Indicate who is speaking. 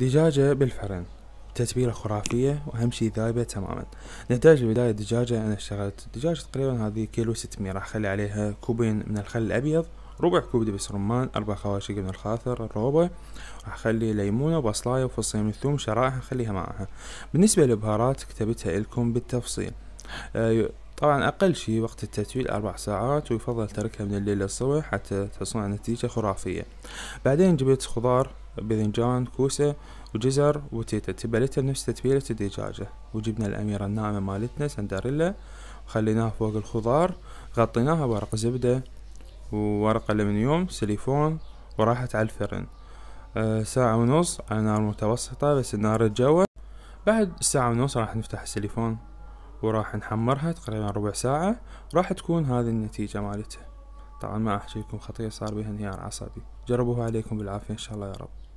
Speaker 1: دجاجة بالفرن تتبيلة خرافية وأهم شي ذايبة تماما نحتاج بداية دجاجة أنا اشتغلت دجاجة تقريبا هذه كيلو ستمية راح أخلي عليها كوبين من الخل الأبيض ربع كوب دبس رمان أربع خواشق من الخاثر الروبة راح أخلي ليمونة وبصلاية وفصين من الثوم شرائح نخليها معها بالنسبة للبهارات كتبتها لكم بالتفصيل آه، طبعا أقل شي وقت التتويل أربع ساعات ويفضل تركها من الليل للصبح حتى تحصلون على نتيجة خرافية بعدين جبت خضار باذنجان كوسة وجزر وتيتا تبلتها نفس تتبيلة الدجاجة وجبنا الأميرة الناعمة مالتنا سندريلا وخليناها فوق الخضار غطيناها بورق زبدة وورق ألمنيوم سيليفون وراحت على الفرن أه ساعة ونص على نار متوسطة بس النار الجوة بعد ساعة ونص راح نفتح السيليفون وراح نحمرها تقريبا ربع ساعة راح تكون هذه النتيجة مالتها طبعا ما احكي لكم خطية صار بها انهيار عصبي جربوها عليكم بالعافية ان شاء الله يا رب